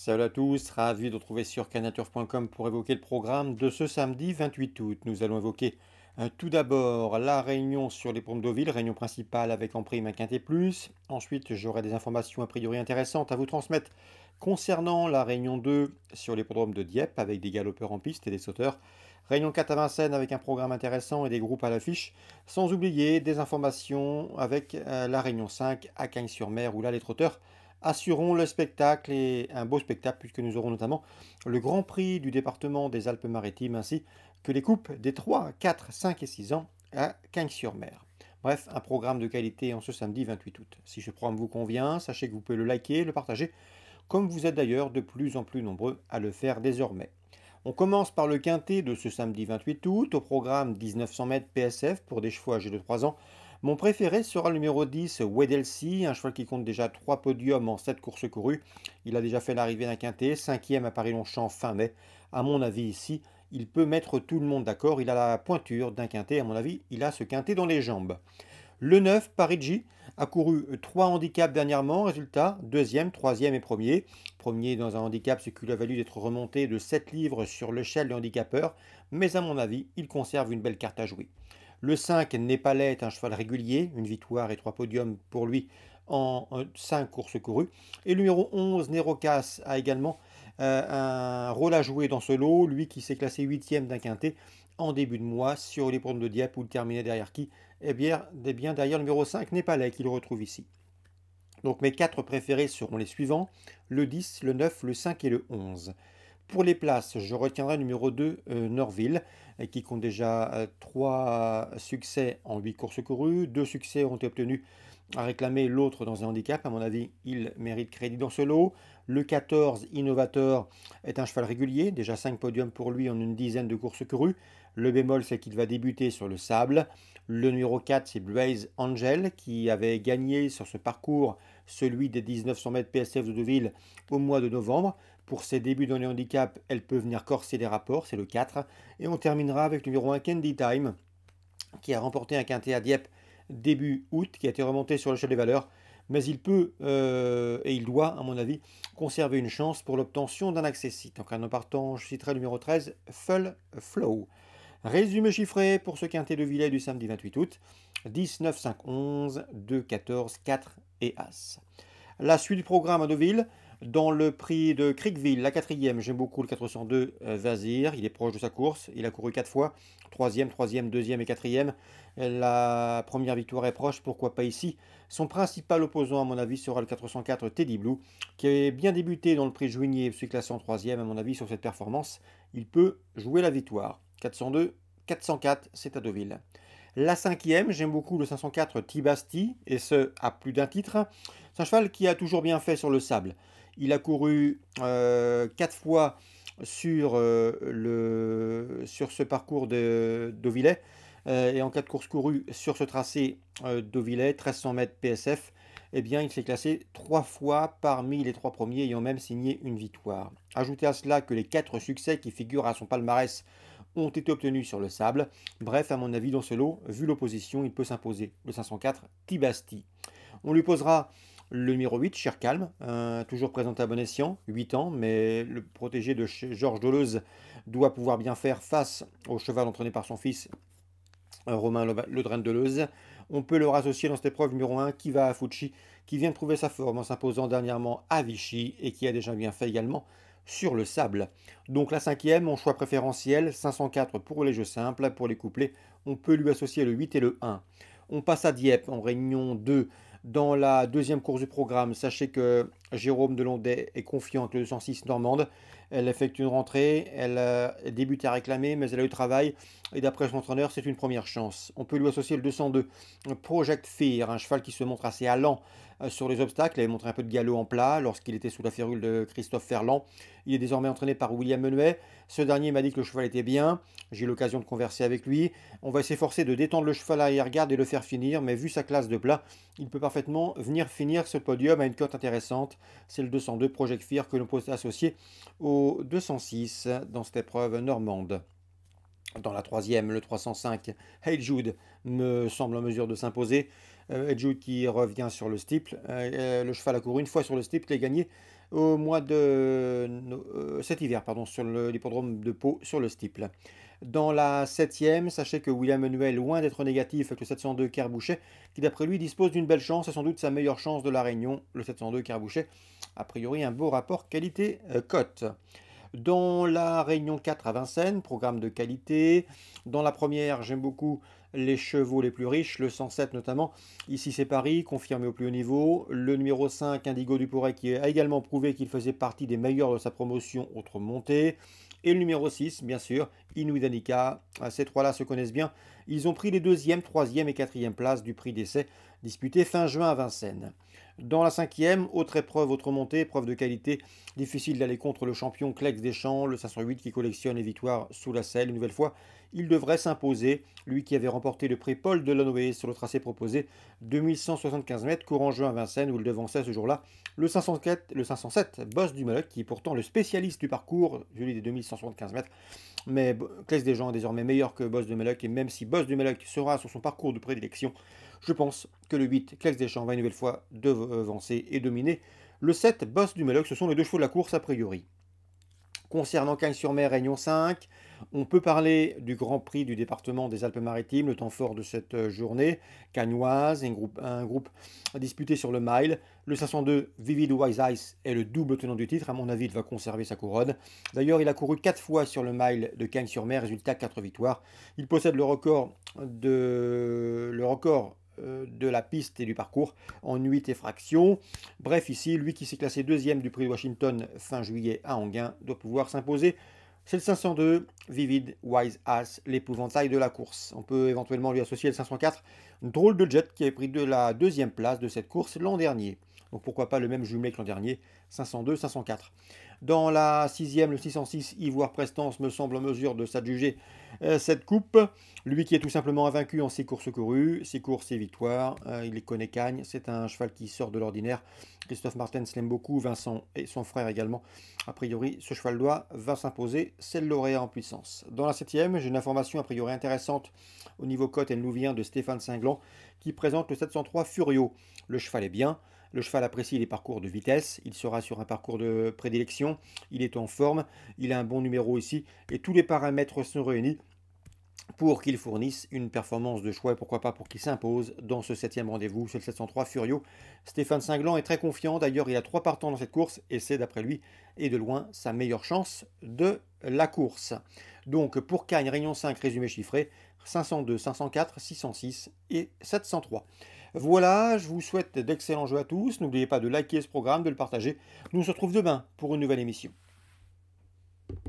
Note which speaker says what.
Speaker 1: Salut à tous, ravi de retrouver sur canature.com pour évoquer le programme de ce samedi 28 août. Nous allons évoquer euh, tout d'abord la réunion sur les pompes Deauville, réunion principale avec en prime un quintet plus. Ensuite, j'aurai des informations a priori intéressantes à vous transmettre concernant la réunion 2 sur les podromes de Dieppe avec des galopeurs en piste et des sauteurs. Réunion 4 à Vincennes avec un programme intéressant et des groupes à l'affiche, sans oublier des informations avec euh, la Réunion 5 à Cagnes-sur-Mer où là les trotteurs Assurons le spectacle et un beau spectacle puisque nous aurons notamment le Grand Prix du département des Alpes-Maritimes ainsi que les coupes des 3, 4, 5 et 6 ans à Cagnes-sur-Mer. Bref, un programme de qualité en ce samedi 28 août. Si ce programme vous convient, sachez que vous pouvez le liker, le partager, comme vous êtes d'ailleurs de plus en plus nombreux à le faire désormais. On commence par le quintet de ce samedi 28 août, au programme 1900 mètres PSF pour des chevaux âgés de 3 ans, mon préféré sera le numéro 10, Wedelcy, un cheval qui compte déjà 3 podiums en 7 courses courues. Il a déjà fait l'arrivée d'un quintet, cinquième à Paris-Longchamp fin mai. À mon avis, ici, il peut mettre tout le monde d'accord. Il a la pointure d'un quintet, à mon avis, il a ce quintet dans les jambes. Le 9, Parigi, a couru 3 handicaps dernièrement. Résultat, deuxième, troisième et premier. Premier dans un handicap, ce qui lui a valu d'être remonté de 7 livres sur l'échelle des handicapeurs. Mais à mon avis, il conserve une belle carte à jouer. Le 5, Népalais est un cheval régulier, une victoire et trois podiums pour lui en 5 courses courues. Et le numéro 11, Nérocas, a également euh, un rôle à jouer dans ce lot, lui qui s'est classé 8 d'un quintet en début de mois sur les ponts de Dieppe où il terminait derrière qui Eh bien, eh bien derrière le numéro 5, Népalais, qu'il retrouve ici. Donc mes 4 préférés seront les suivants, le 10, le 9, le 5 et le 11. Pour les places, je retiendrai numéro 2 euh, Norville, euh, qui compte déjà 3 euh, succès en 8 courses courues. 2 succès ont été obtenus à réclamer l'autre dans un handicap. À mon avis, il mérite crédit dans ce lot. Le 14, Innovateur, est un cheval régulier, déjà 5 podiums pour lui en une dizaine de courses crues. Le bémol, c'est qu'il va débuter sur le sable. Le numéro 4, c'est Blaze Angel, qui avait gagné sur ce parcours celui des 1900 mètres PSF de Deauville au mois de novembre. Pour ses débuts dans les handicaps, elle peut venir corser les rapports, c'est le 4. Et on terminera avec le numéro 1, Candy Time, qui a remporté un quintet à Dieppe début août, qui a été remonté sur le chef des valeurs mais il peut euh, et il doit, à mon avis, conserver une chance pour l'obtention d'un accès site. Donc en partant, je citerai le numéro 13, Full Flow. Résumé chiffré pour ce quintet de Villet du samedi 28 août 19, 5, 11, 2, 14, 4 et As. La suite du programme à Deauville. Dans le prix de Crickville, la quatrième, j'aime beaucoup le 402 euh, Vazir. Il est proche de sa course. Il a couru quatre fois. Troisième, troisième, deuxième et quatrième. La première victoire est proche, pourquoi pas ici. Son principal opposant, à mon avis, sera le 404 Teddy Blue, qui a bien débuté dans le prix Juigné, se en troisième, à mon avis, sur cette performance. Il peut jouer la victoire. 402, 404, c'est à Deauville. La cinquième, j'aime beaucoup le 504 Tibasti, et ce, à plus d'un titre. C'est un cheval qui a toujours bien fait sur le sable. Il a couru euh, quatre fois sur, euh, le, sur ce parcours de euh, et en cas de course courue sur ce tracé d'Ovillet, 1300 mètres PSF, eh bien, il s'est classé trois fois parmi les trois premiers ayant même signé une victoire. Ajoutez à cela que les quatre succès qui figurent à son palmarès ont été obtenus sur le sable. Bref, à mon avis, dans ce lot, vu l'opposition, il peut s'imposer. Le 504, Tibasti. On lui posera le numéro 8, Cher Calme, euh, toujours présenté à bon escient, 8 ans, mais le protégé de Georges Deleuze, doit pouvoir bien faire face au cheval entraîné par son fils euh, Romain Drain Deleuze. On peut le rassocier dans cette épreuve numéro 1 à Fucci, qui vient de trouver sa forme en s'imposant dernièrement à Vichy et qui a déjà bien fait également sur le sable. Donc la cinquième, mon choix préférentiel, 504 pour les jeux simples, pour les couplets, on peut lui associer le 8 et le 1. On passe à Dieppe en réunion 2 dans la deuxième course du programme. Sachez que Jérôme Delondet est confiant avec le 206 Normande. Elle effectue une rentrée, elle, euh, débute à réclamer, mais elle a eu travail. Et d'après son entraîneur, c'est une première chance. On peut lui associer le 202 Project Fear, un cheval qui se montre assez allant euh, sur les obstacles. Il avait montré un peu de galop en plat lorsqu'il était sous la férule de Christophe Ferland. Il est désormais entraîné par William Menuet. Ce dernier m'a dit que le cheval était bien. J'ai eu l'occasion de converser avec lui. On va s'efforcer de détendre le cheval arrière-garde et le faire finir, mais vu sa classe de plat, il peut parfaitement venir finir ce podium à une cote intéressante. C'est le 202 Project Fear que l'on peut associer au 206 dans cette épreuve normande. Dans la troisième, le 305, Hey Jude me semble en mesure de s'imposer. Euh, Edjoud qui revient sur le steeple. Euh, euh, le cheval a couru une fois sur le steeple et gagné au mois de cet hiver, pardon, sur l'hippodrome de Pau sur le steeple. Dans la septième, sachez que William Manuel, loin d'être négatif avec le 702 Kerbouchet, qui d'après lui dispose d'une belle chance et sans doute sa meilleure chance de la Réunion, le 702 Kerbouchet, A priori, un beau rapport qualité-cote. Dans la Réunion 4 à Vincennes, programme de qualité. Dans la première, j'aime beaucoup les chevaux les plus riches, le 107 notamment. Ici c'est Paris, confirmé au plus haut niveau. Le numéro 5, Indigo Dupouret, qui a également prouvé qu'il faisait partie des meilleurs de sa promotion, autre montée. Et le numéro 6, bien sûr, Inouï Danica. Ah, ces trois-là se connaissent bien. Ils ont pris les deuxièmes, troisième et quatrième places du prix d'essai. Disputé fin juin à Vincennes. Dans la cinquième, autre épreuve, autre montée, épreuve de qualité, difficile d'aller contre le champion Clex Deschamps, le 508 qui collectionne les victoires sous la selle. Une nouvelle fois, il devrait s'imposer, lui qui avait remporté le prix Paul Delanoé sur le tracé proposé, 2175 mètres, courant juin à Vincennes, où il devançait ce jour-là le 507, le Boss du Maloc, qui est pourtant le spécialiste du parcours, celui des 2175 mètres. Mais Clex Deschamps est désormais meilleur que Boss du Maloc, et même si Boss du Maloc sera sur son parcours de prédilection, je pense que le 8, Clax Champs va une nouvelle fois devancer et dominer. Le 7, Boss du Meloc, ce sont les deux chevaux de la course a priori. Concernant Cagnes-sur-Mer, Réunion 5, on peut parler du Grand Prix du département des Alpes-Maritimes, le temps fort de cette euh, journée. Cagnoise, un groupe, un groupe disputé sur le mile. Le 502 Vivid Wise Ice est le double tenant du titre. À mon avis, il va conserver sa couronne. D'ailleurs, il a couru 4 fois sur le mile de Cagnes-sur-Mer, résultat 4 victoires. Il possède le record de le record euh, de la piste et du parcours en 8 et Bref, ici, lui qui s'est classé deuxième du prix de Washington fin juillet à Anguin doit pouvoir s'imposer. C'est le 502, Vivid, Wise Ass, l'épouvantail de la course. On peut éventuellement lui associer le 504, Drôle de Jet qui avait pris de la deuxième place de cette course l'an dernier. Donc pourquoi pas le même jumelé que l'an dernier, 502, 504. Dans la sixième, le 606 Ivoire Prestance me semble en mesure de s'adjuger euh, cette coupe. Lui qui est tout simplement invaincu en ses courses courues, ses courses et victoires. Euh, il les connaît Cagne. C'est un cheval qui sort de l'ordinaire. Christophe Martens l'aime beaucoup, Vincent et son frère également. A priori, ce cheval doit va s'imposer. C'est le lauréat en puissance. Dans la septième, j'ai une information a priori intéressante au niveau cote. Elle nous vient de Stéphane Cinglant qui présente le 703 Furio. Le cheval est bien. Le cheval apprécie les parcours de vitesse, il sera sur un parcours de prédilection, il est en forme, il a un bon numéro ici, et tous les paramètres sont réunis pour qu'il fournisse une performance de choix et pourquoi pas pour qu'il s'impose dans ce septième rendez-vous, c'est le 703 Furio. Stéphane Cinglant est très confiant, d'ailleurs il a trois partants dans cette course et c'est d'après lui et de loin sa meilleure chance de la course. Donc pour Cagnes, Réunion 5, résumé chiffré, 502, 504, 606 et 703. Voilà, je vous souhaite d'excellents jeux à tous. N'oubliez pas de liker ce programme, de le partager. Nous on se retrouve demain pour une nouvelle émission.